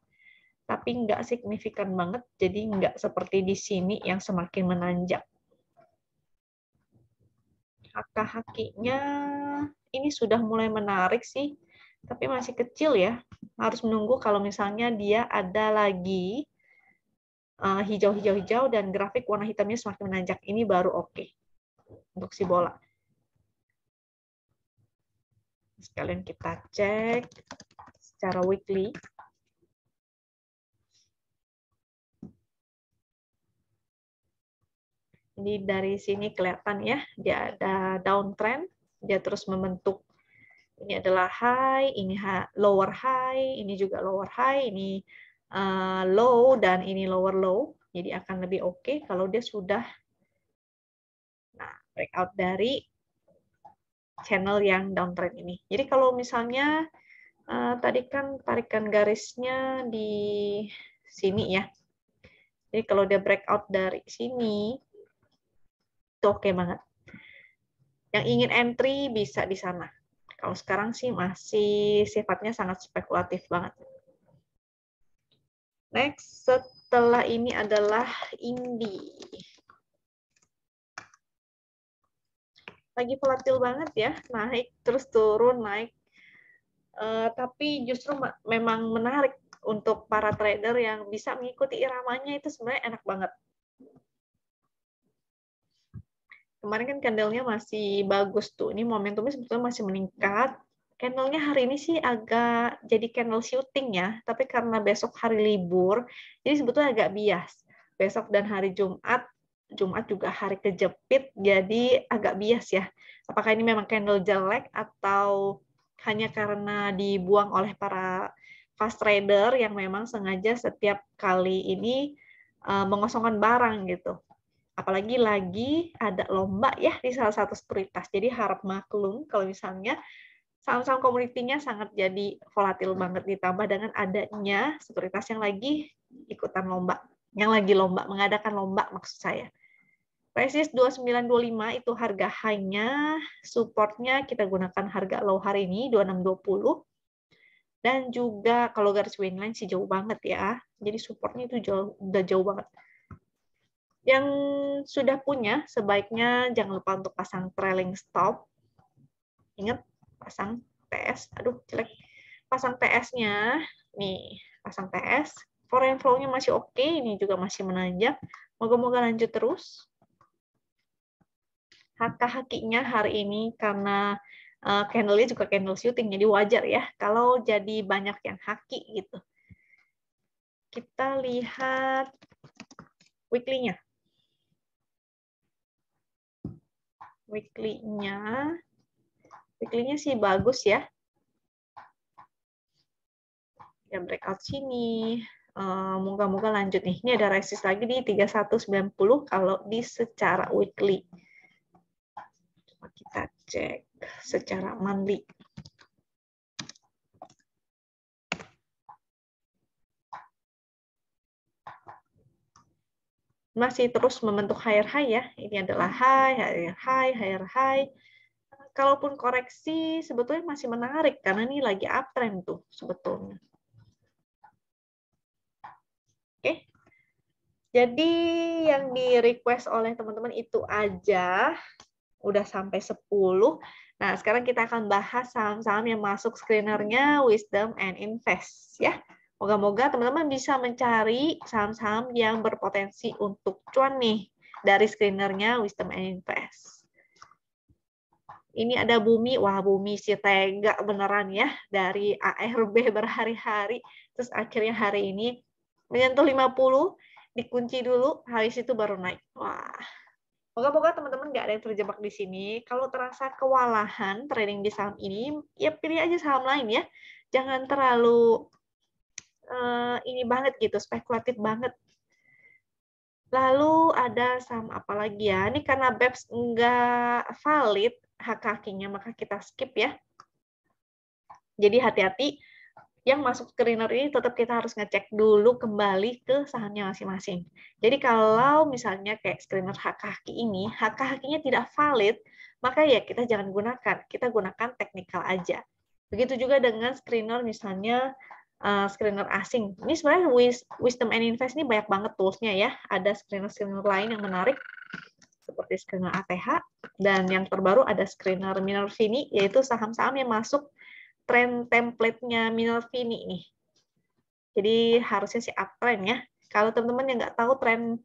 [SPEAKER 1] tapi nggak signifikan banget, jadi nggak seperti di sini yang semakin menanjak. hak hakinya ini sudah mulai menarik sih tapi masih kecil ya. Harus menunggu kalau misalnya dia ada lagi eh, hijau-hijau-hijau dan grafik warna hitamnya semakin menanjak. Ini baru oke okay untuk si bola. Sekalian kita cek secara weekly. Ini dari sini kelihatan ya, dia ada downtrend, dia terus membentuk ini adalah high, ini lower high, ini juga lower high, ini uh, low, dan ini lower low. Jadi akan lebih oke okay kalau dia sudah nah, breakout dari channel yang downtrend ini. Jadi kalau misalnya uh, tadi kan tarikan garisnya di sini ya. Jadi kalau dia breakout dari sini, itu oke okay banget. Yang ingin entry bisa di sana. Kalau sekarang sih masih sifatnya sangat spekulatif banget. Next, setelah ini adalah Indi. Lagi volatil banget ya, naik terus turun, naik. Uh, tapi justru memang menarik untuk para trader yang bisa mengikuti iramanya itu sebenarnya enak banget. Kemarin kan candlenya masih bagus tuh. Ini momentumnya sebetulnya masih meningkat. Candlenya hari ini sih agak jadi candle shooting ya, tapi karena besok hari libur, jadi sebetulnya agak bias. Besok dan hari Jumat Jumat juga hari kejepit, jadi agak bias ya. Apakah ini memang candle jelek atau hanya karena dibuang oleh para fast trader yang memang sengaja setiap kali ini eh, mengosongkan barang gitu apalagi lagi ada lomba ya di salah satu sekuritas. Jadi harap maklum kalau misalnya saham-saham komunitinya sangat jadi volatil banget ditambah dengan adanya sekuritas yang lagi ikutan lomba, yang lagi lomba mengadakan lomba maksud saya. Resist 2925 itu harga hanya supportnya kita gunakan harga low hari ini 2620 dan juga kalau garis winline sih jauh banget ya. Jadi supportnya itu jauh udah jauh banget. Yang sudah punya sebaiknya jangan lupa untuk pasang trailing stop. Ingat pasang TS. Aduh, jelek. Pasang TS-nya. Nih, pasang TS. Foreign flow-nya masih oke, okay. ini juga masih menanjak. Moga-moga lanjut terus. hk hakinya hari ini karena uh, candle-nya juga candle shooting, jadi wajar ya kalau jadi banyak yang haki gitu. Kita lihat weekly-nya. weekly-nya. Weekly-nya sih bagus ya. Ya breakout sini. moga eh, Moga-moga lanjut nih. Ini ada resist lagi di 3190 kalau di secara weekly. Coba kita cek secara monthly. masih terus membentuk higher high ya. Ini adalah high, higher high, higher high. Kalaupun koreksi sebetulnya masih menarik karena ini lagi uptrend tuh sebetulnya. Oke. Jadi yang di request oleh teman-teman itu aja. Udah sampai 10. Nah, sekarang kita akan bahas saham-saham yang masuk screenernya Wisdom and Invest ya. Moga-moga teman-teman bisa mencari saham-saham yang berpotensi untuk cuan nih dari screenernya Wisdom and Invest. Ini ada Bumi, wah Bumi si tega beneran ya dari ARB berhari-hari, terus akhirnya hari ini menyentuh 50, dikunci dulu, hari itu baru naik. Wah, Moga-moga teman-teman nggak ada yang terjebak di sini. Kalau terasa kewalahan trading di saham ini, ya pilih aja saham lain ya. Jangan terlalu uh, ini banget gitu, spekulatif banget. Lalu ada saham apa lagi ya? Ini karena BEPS nggak valid hak kakinya, maka kita skip ya. Jadi hati-hati yang masuk screener ini tetap kita harus ngecek dulu kembali ke sahamnya masing-masing. Jadi kalau misalnya kayak screener hak kaki ini, hak hakinya tidak valid, maka ya kita jangan gunakan. Kita gunakan teknikal aja. Begitu juga dengan screener misalnya Eh, screener asing. Ini sebenarnya Wisdom and Invest ini banyak banget toolsnya ya. Ada screener-screener lain yang menarik seperti screener ATH dan yang terbaru ada screener Minervini yaitu saham-saham yang masuk tren template-nya Minervini nih. Jadi harusnya sih uptrend ya. Kalau teman-teman yang nggak tahu tren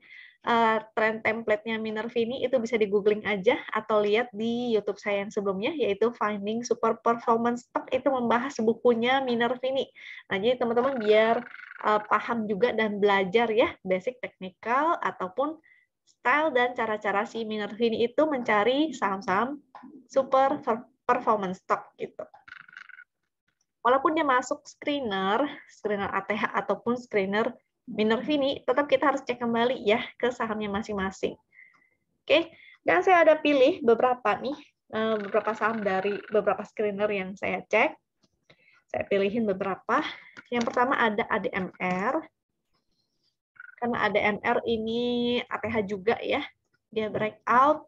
[SPEAKER 1] uh, template-nya Minervini itu bisa di aja atau lihat di YouTube saya yang sebelumnya yaitu Finding Super Performance Stock itu membahas bukunya Minervini. Nah, jadi teman-teman biar uh, paham juga dan belajar ya basic technical ataupun style dan cara-cara si Minervini itu mencari saham-saham super performance stock gitu walaupun dia masuk screener, screener ATH ataupun screener minor fini, tetap kita harus cek kembali ya ke sahamnya masing-masing. Oke, dan saya ada pilih beberapa nih, eh, beberapa saham dari beberapa screener yang saya cek. Saya pilihin beberapa. Yang pertama ada ADMR. Karena ADMR ini APH juga ya. Dia breakout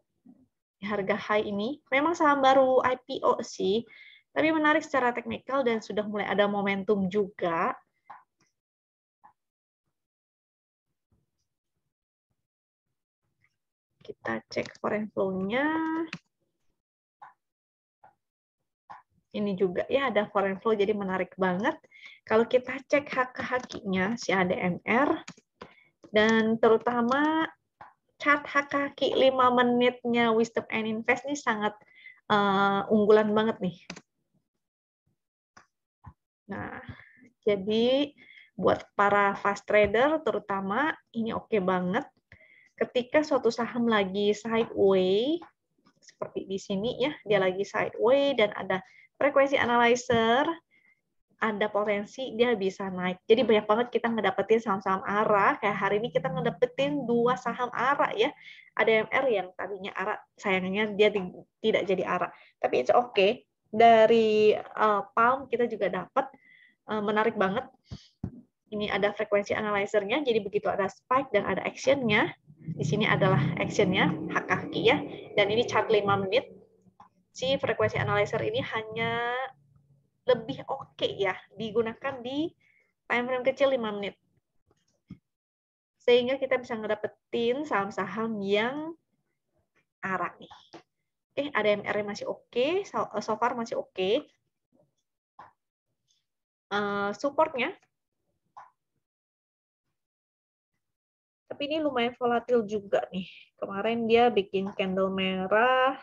[SPEAKER 1] di harga high ini. Memang saham baru IPO sih, tapi menarik secara teknikal dan sudah mulai ada momentum juga Kita cek foreign flow-nya. Ini juga ya ada foreign flow, jadi menarik banget. Kalau kita cek hak hakinya si ADMR, dan terutama chart hak haki 5 menitnya Wisdom and Invest ini sangat uh, unggulan banget nih. Nah, jadi buat para fast trader terutama ini oke okay banget ketika suatu saham lagi sideways seperti di sini ya, dia lagi sideways dan ada frekuensi analyzer, ada potensi dia bisa naik. Jadi banyak banget kita ngedapetin saham-saham arah. Kayak hari ini kita ngedapetin dua saham arah ya. Ada MR yang tadinya arah, sayangnya dia tidak jadi arah. Tapi it's okay. Dari uh, Palm kita juga dapat uh, menarik banget. Ini ada frekuensi analyzernya, jadi begitu ada spike dan ada actionnya, di sini adalah actionnya, hak kaki ya. Dan ini chart 5 menit. Si frekuensi analyzer ini hanya lebih oke okay ya digunakan di time frame kecil 5 menit. Sehingga kita bisa ngedapetin saham-saham yang arah nih. Oke, ADMR masih oke, okay, so, so far masih oke. Okay. Uh, eh, supportnya tapi ini lumayan volatil juga nih. Kemarin dia bikin candle merah,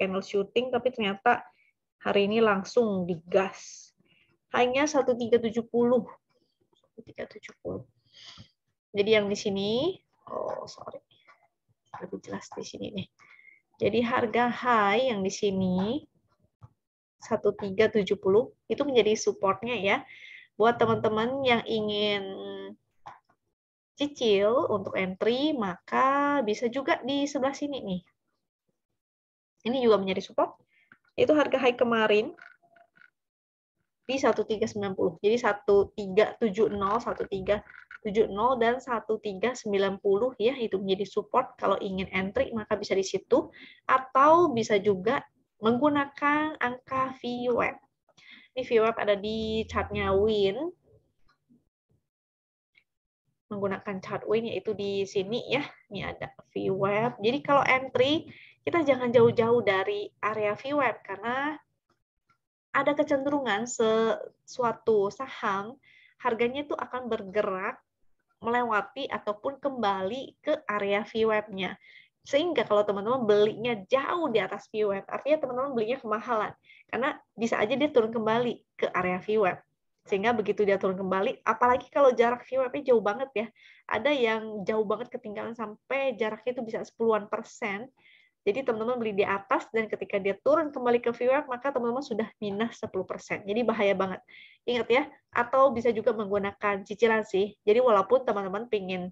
[SPEAKER 1] candle shooting, tapi ternyata hari ini langsung digas. Hanya 1370. 1370. Jadi yang di sini, oh sorry, lebih jelas di sini nih. Jadi harga high yang di sini 1370 itu menjadi supportnya ya. Buat teman-teman yang ingin cicil untuk entry, maka bisa juga di sebelah sini nih. Ini juga menjadi support. Itu harga high kemarin di 1390. Jadi 1370, 1370 dan 1390 ya itu menjadi support kalau ingin entry maka bisa di situ atau bisa juga menggunakan angka VWAP. Ini VWAP ada di chartnya Win menggunakan chart win yaitu di sini ya. Ini ada view Jadi kalau entry kita jangan jauh-jauh dari area view karena ada kecenderungan sesuatu saham harganya itu akan bergerak melewati ataupun kembali ke area view nya Sehingga kalau teman-teman belinya jauh di atas view artinya teman-teman belinya kemahalan. Karena bisa aja dia turun kembali ke area view sehingga begitu dia turun kembali apalagi kalau jarak VWAP-nya jauh banget ya ada yang jauh banget ketinggalan sampai jaraknya itu bisa 10-an persen jadi teman-teman beli di atas dan ketika dia turun kembali ke viewer maka teman-teman sudah minus 10%. Jadi bahaya banget. Ingat ya, atau bisa juga menggunakan cicilan sih. Jadi walaupun teman-teman pingin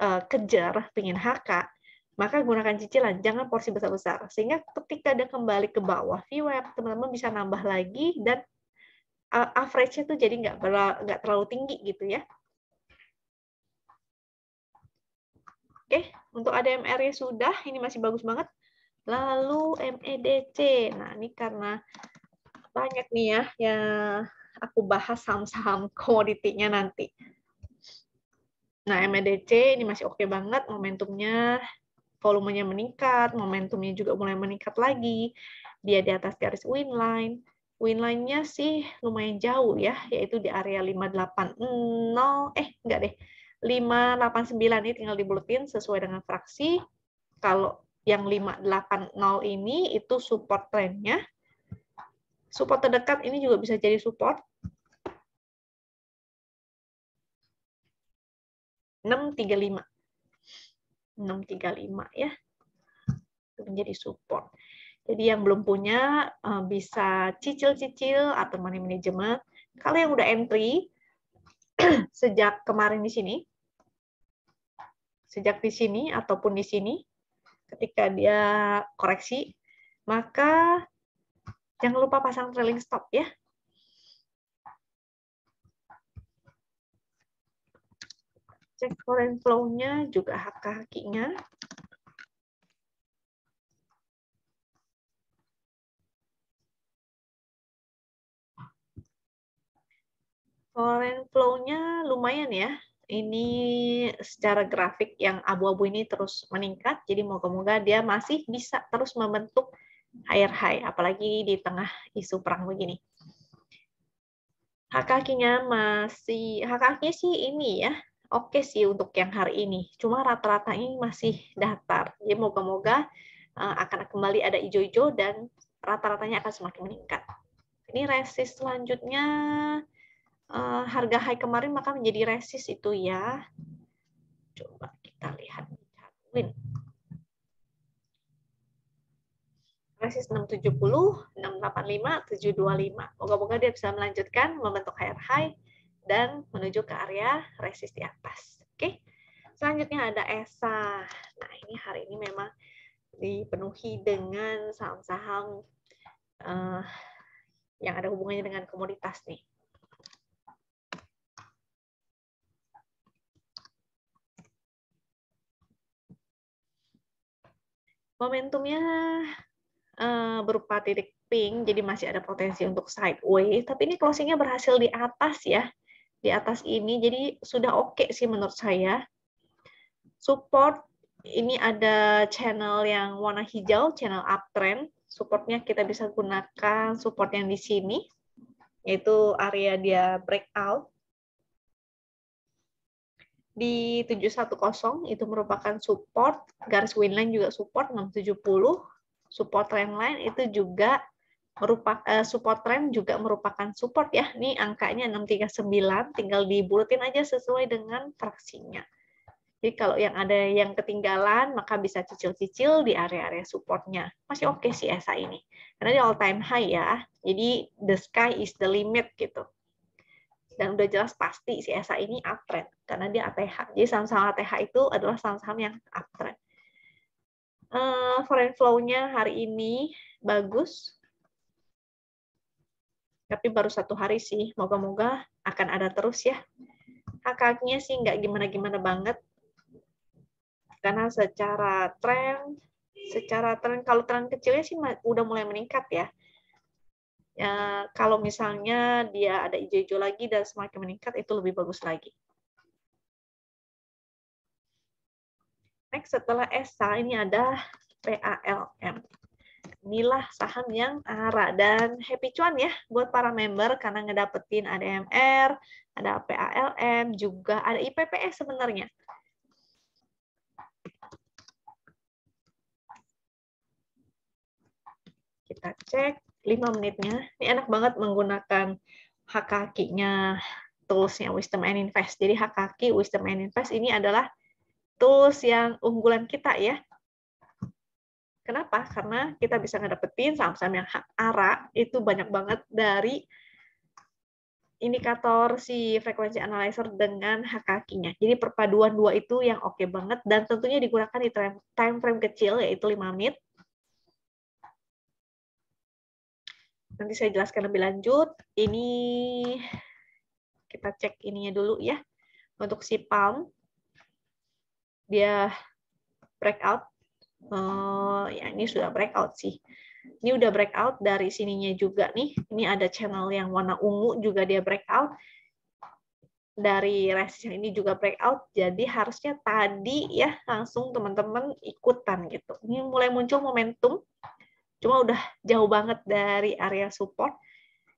[SPEAKER 1] uh, kejar, pingin HK, maka gunakan cicilan, jangan porsi besar-besar. Sehingga ketika dia kembali ke bawah viewer, teman-teman bisa nambah lagi dan average-nya tuh jadi nggak nggak terlalu tinggi gitu ya. Oke, untuk ADMR-nya sudah, ini masih bagus banget. Lalu MEDC, nah ini karena banyak nih ya yang aku bahas saham-saham komoditinya nanti. Nah, MEDC ini masih oke okay banget momentumnya, volumenya meningkat, momentumnya juga mulai meningkat lagi. Dia di atas garis win line. Winline-nya sih lumayan jauh ya, yaitu di area 580 eh enggak deh. 589 ini tinggal dibuletin sesuai dengan fraksi. Kalau yang 580 ini itu support trend trendnya. Support terdekat ini juga bisa jadi support. 635. 635 ya. Itu menjadi support. Jadi yang belum punya eh, bisa cicil-cicil atau money management. Kalau yang udah entry sejak kemarin di sini, sejak di sini ataupun di sini, ketika dia koreksi, maka jangan lupa pasang trailing stop ya. Cek current flow-nya juga hak hakinya Foreign flow-nya lumayan ya. Ini secara grafik yang abu-abu ini terus meningkat, jadi moga-moga dia masih bisa terus membentuk higher high, apalagi di tengah isu perang begini. Hakakinya masih, hak sih ini ya, oke okay sih untuk yang hari ini. Cuma rata-rata ini masih datar. Jadi moga-moga eh, akan kembali ada ijo-ijo dan rata-ratanya akan semakin meningkat. Ini resist selanjutnya Eh, harga high kemarin maka menjadi resist itu ya. Coba kita lihat di Darwin. Resist 670, 685, 725. Moga-moga dia bisa melanjutkan membentuk higher high dan menuju ke area resist di atas. Oke. Selanjutnya ada ESA. Nah, ini hari ini memang dipenuhi dengan saham-saham uh, yang ada hubungannya dengan komoditas nih. momentumnya uh, berupa titik pink, jadi masih ada potensi untuk sideways, tapi ini closingnya berhasil di atas ya, di atas ini, jadi sudah oke okay sih menurut saya. Support, ini ada channel yang warna hijau, channel uptrend, supportnya kita bisa gunakan support yang di sini, yaitu area dia breakout, di 710 itu merupakan support, garis windline juga support 670, support trendline itu juga merupakan eh, support trend juga merupakan support ya. Nih angkanya 639 tinggal dibuletin aja sesuai dengan fraksinya. Jadi kalau yang ada yang ketinggalan maka bisa cicil-cicil di area-area supportnya. Masih oke okay sih ESA ini. Karena di all time high ya. Jadi the sky is the limit gitu dan udah jelas pasti si ESA ini uptrend karena dia ATH. Jadi saham-saham ATH itu adalah saham-saham yang uptrend. Uh, foreign flow-nya hari ini bagus, tapi baru satu hari sih. Moga-moga akan ada terus ya. hak sih nggak gimana-gimana banget, karena secara tren, secara tren kalau tren kecilnya sih udah mulai meningkat ya ya, kalau misalnya dia ada hijau-hijau lagi dan semakin meningkat itu lebih bagus lagi. Next setelah ESA ini ada PALM. Inilah saham yang arah dan happy cuan ya buat para member karena ngedapetin ada MR, ada PALM, juga ada IPPS sebenarnya. Kita cek 5 menitnya. Ini enak banget menggunakan hak kakinya toolsnya Wisdom and Invest. Jadi hak kaki Wisdom and Invest ini adalah tools yang unggulan kita ya. Kenapa? Karena kita bisa ngedapetin saham-saham yang hak ARA itu banyak banget dari indikator si frekuensi analyzer dengan hak kakinya. Jadi perpaduan dua itu yang oke okay banget dan tentunya digunakan di time frame kecil yaitu 5 menit Nanti saya jelaskan lebih lanjut. Ini kita cek ininya dulu ya. Untuk si palm, dia breakout. oh ya ini sudah breakout sih. Ini udah breakout dari sininya juga nih. Ini ada channel yang warna ungu juga dia breakout. Dari resisten ini juga breakout. Jadi harusnya tadi ya langsung teman-teman ikutan gitu. Ini mulai muncul momentum Cuma udah jauh banget dari area support.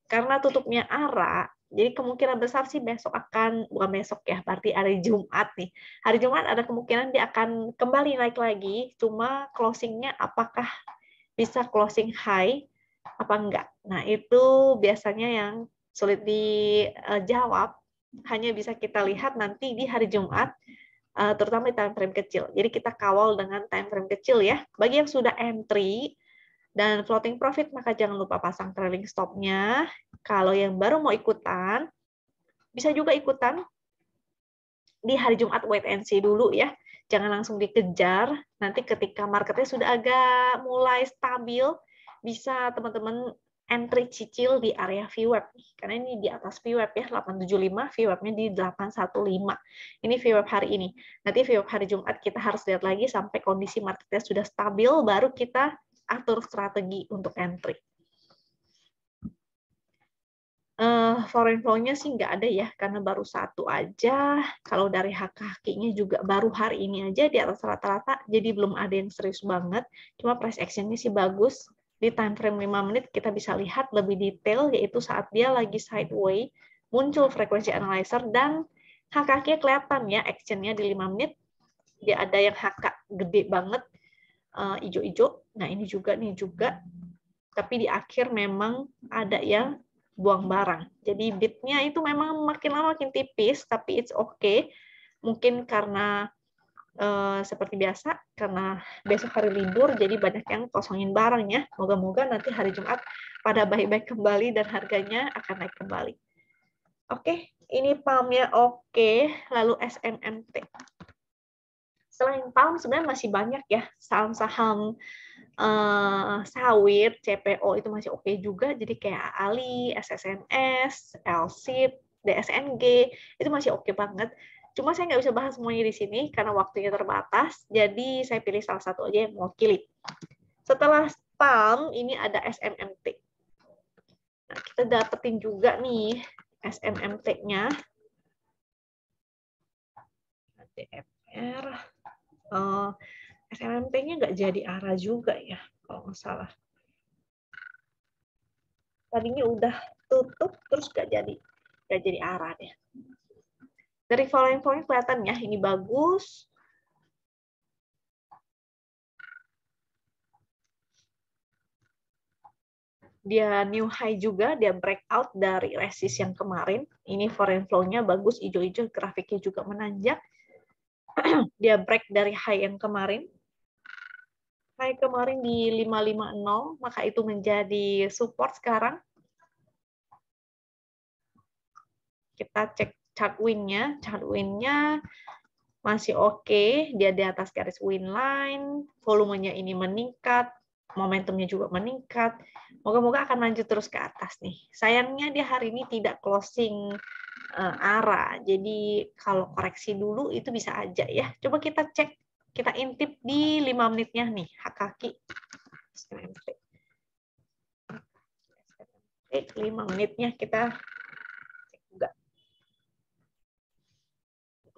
[SPEAKER 1] Karena tutupnya ARA, jadi kemungkinan besar sih besok akan, bukan besok ya, berarti hari Jumat nih. Hari Jumat ada kemungkinan dia akan kembali naik lagi, cuma closingnya apakah bisa closing high apa enggak. Nah itu biasanya yang sulit dijawab, hanya bisa kita lihat nanti di hari Jumat, eh, terutama di time frame kecil. Jadi kita kawal dengan time frame kecil ya. Bagi yang sudah entry, dan floating profit, maka jangan lupa pasang trailing stopnya. Kalau yang baru mau ikutan, bisa juga ikutan di hari Jumat wait and see dulu ya. Jangan langsung dikejar. Nanti ketika marketnya sudah agak mulai stabil, bisa teman-teman entry cicil di area VWAP nih. Karena ini di atas VWAP ya, 875, VWAP-nya di 815. Ini VWAP hari ini. Nanti VWAP hari Jumat kita harus lihat lagi sampai kondisi marketnya sudah stabil, baru kita atur strategi untuk entry. Uh, foreign flow-nya sih nggak ada ya, karena baru satu aja. Kalau dari hak-haknya juga baru hari ini aja di atas rata-rata, jadi belum ada yang serius banget. Cuma price action-nya sih bagus. Di time frame 5 menit kita bisa lihat lebih detail, yaitu saat dia lagi sideway, muncul frekuensi analyzer, dan hak-haknya kelihatan ya, action-nya di 5 menit. Dia ada yang hak gede banget, Eh, ijo-ijo. Nah, ini juga nih juga. Tapi di akhir memang ada yang buang barang. Jadi bitnya itu memang makin lama makin tipis, tapi it's okay. Mungkin karena uh, seperti biasa, karena besok hari libur, jadi banyak yang kosongin barangnya, Moga-moga nanti hari Jumat pada baik-baik kembali dan harganya akan naik kembali. Oke, okay, ini palmnya oke, okay. lalu SNMT selain palm sebenarnya masih banyak ya saham-saham uh, sawit, CPO itu masih oke okay juga. Jadi kayak Ali, SSNS, Elsip, DSNG itu masih oke okay banget. Cuma saya nggak bisa bahas semuanya di sini karena waktunya terbatas. Jadi saya pilih salah satu aja yang mau mewakili. Setelah palm ini ada SMMT. Nah, kita dapetin juga nih SMMT-nya uh, nya nggak jadi arah juga ya kalau nggak salah. Tadinya udah tutup terus nggak jadi nggak jadi arah deh. Dari following volume kelihatan ya ini bagus. Dia new high juga, dia breakout dari resist yang kemarin. Ini foreign flow-nya bagus, hijau-hijau, grafiknya juga menanjak dia break dari high yang kemarin. High kemarin di 550, maka itu menjadi support sekarang. Kita cek chart win-nya. Chart win-nya masih oke, okay. dia di atas garis win line, volumenya ini meningkat, momentumnya juga meningkat. Moga-moga akan lanjut terus ke atas nih. Sayangnya dia hari ini tidak closing uh, arah. Jadi kalau koreksi dulu itu bisa aja ya. Coba kita cek, kita intip di 5 menitnya nih, hak kaki lima menitnya kita cek juga.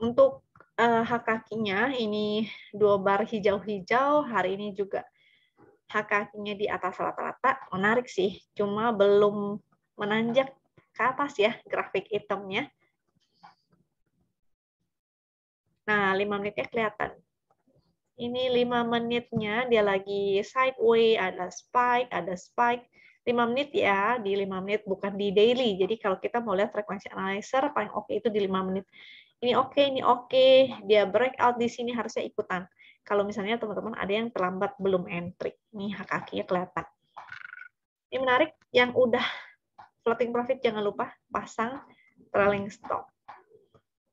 [SPEAKER 1] Untuk uh, hak kakinya ini dua bar hijau-hijau hari ini juga hak kakinya di atas rata-rata menarik sih cuma belum menanjak ke atas ya grafik itemnya. Nah, 5 menitnya kelihatan. Ini 5 menitnya, dia lagi sideways, ada spike, ada spike. 5 menit ya, di 5 menit bukan di daily. Jadi kalau kita mau lihat frekuensi analyzer, paling oke okay itu di 5 menit. Ini oke, okay, ini oke, okay. dia breakout di sini harusnya ikutan. Kalau misalnya teman-teman ada yang terlambat belum entry. Nih kakinya kelihatan. Ini menarik, yang udah Floating profit jangan lupa pasang trailing stop.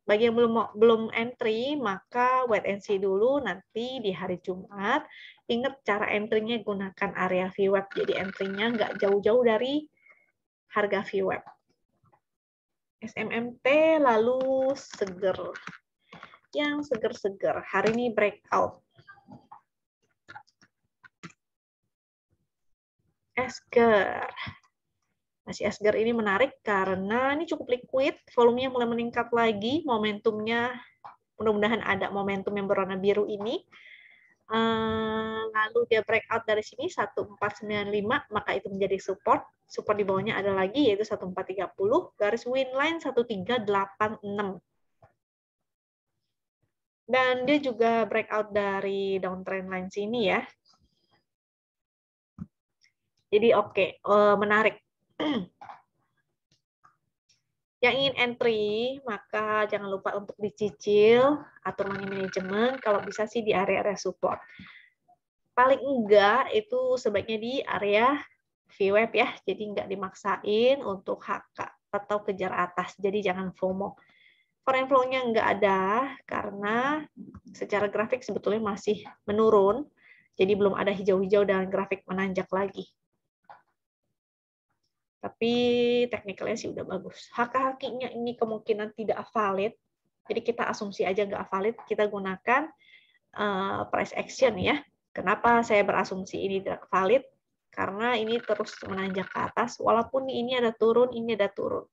[SPEAKER 1] Bagi yang belum belum entry, maka wait and see dulu nanti di hari Jumat. Ingat cara entry-nya gunakan area VWAP. Jadi entry-nya nggak jauh-jauh dari harga VWAP. SMMT lalu seger. Yang seger-seger. Hari ini breakout. Esker. Nah, si ini menarik karena ini cukup liquid, volumenya mulai meningkat lagi, momentumnya mudah-mudahan ada momentum yang berwarna biru ini. Eh, lalu dia breakout dari sini 1495, maka itu menjadi support. Support di bawahnya ada lagi yaitu 1430, garis win line 1386. Dan dia juga breakout dari downtrend line sini ya. Jadi oke, okay, eh, menarik. yang ingin entry, maka jangan lupa untuk dicicil, atau money management, kalau bisa sih di area-area support. Paling enggak itu sebaiknya di area VWeb ya, jadi enggak dimaksain untuk HK atau kejar atas, jadi jangan FOMO. Foreign flow-nya enggak ada, karena secara grafik sebetulnya masih menurun, jadi belum ada hijau-hijau dan grafik menanjak lagi. Tapi teknikalnya sih udah bagus. hak hakinya ini kemungkinan tidak valid. Jadi kita asumsi aja nggak valid, kita gunakan uh, price action ya. Kenapa saya berasumsi ini tidak valid? Karena ini terus menanjak ke atas, walaupun ini ada turun, ini ada turun.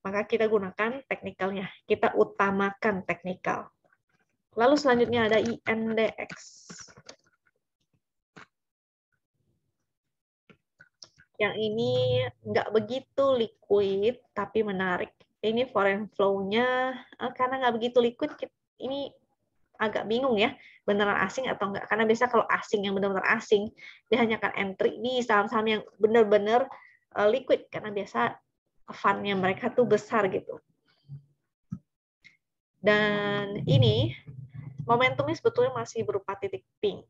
[SPEAKER 1] Maka kita gunakan teknikalnya. Kita utamakan teknikal. Lalu selanjutnya ada INDX. Yang ini nggak begitu liquid, tapi menarik. Ini foreign flow-nya, eh, karena nggak begitu liquid, ini agak bingung ya, beneran asing atau enggak. Karena biasa kalau asing yang benar-benar asing, dia hanya akan entry di saham-saham yang benar-benar eh, liquid, karena biasa fan-nya mereka tuh besar gitu. Dan ini momentumnya sebetulnya masih berupa titik pink.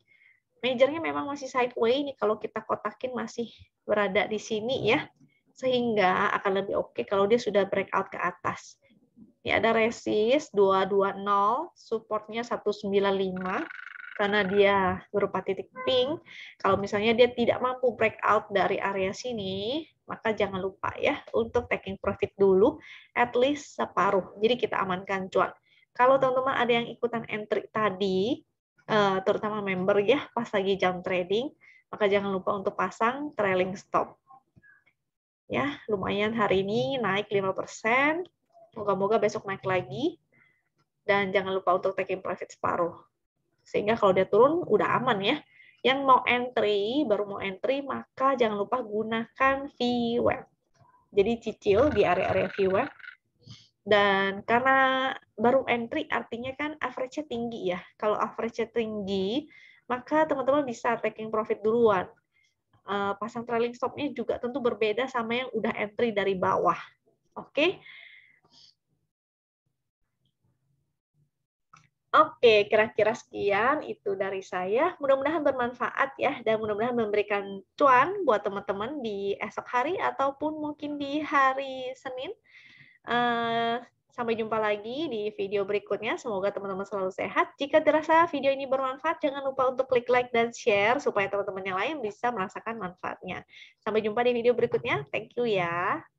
[SPEAKER 1] Majornya memang masih sideways ini kalau kita kotakin masih berada di sini ya. Sehingga akan lebih oke okay kalau dia sudah breakout ke atas. Ini ada resist 220, supportnya 195 karena dia berupa titik pink. Kalau misalnya dia tidak mampu breakout dari area sini, maka jangan lupa ya untuk taking profit dulu at least separuh. Jadi kita amankan cuan. Kalau teman-teman ada yang ikutan entry tadi, uh, terutama member ya pas lagi jam trading, maka jangan lupa untuk pasang trailing stop. Ya, lumayan hari ini naik 5%, moga-moga besok naik lagi, dan jangan lupa untuk taking profit separuh. Sehingga kalau dia turun, udah aman ya. Yang mau entry, baru mau entry, maka jangan lupa gunakan VWAP. Jadi cicil di area-area VWAP, dan karena baru entry artinya kan average-nya tinggi ya. Kalau average-nya tinggi, maka teman-teman bisa taking profit duluan. Eh, pasang trailing stop-nya juga tentu berbeda sama yang udah entry dari bawah. Oke. Okay? Oke, kira-kira sekian itu dari saya. Mudah-mudahan bermanfaat ya, dan mudah-mudahan memberikan cuan buat teman-teman di esok hari ataupun mungkin di hari Senin. Uh, sampai jumpa lagi di video berikutnya. Semoga teman-teman selalu sehat. Jika terasa video ini bermanfaat, jangan lupa untuk klik like dan share supaya teman-teman yang lain bisa merasakan manfaatnya. Sampai jumpa di video berikutnya. Thank you ya.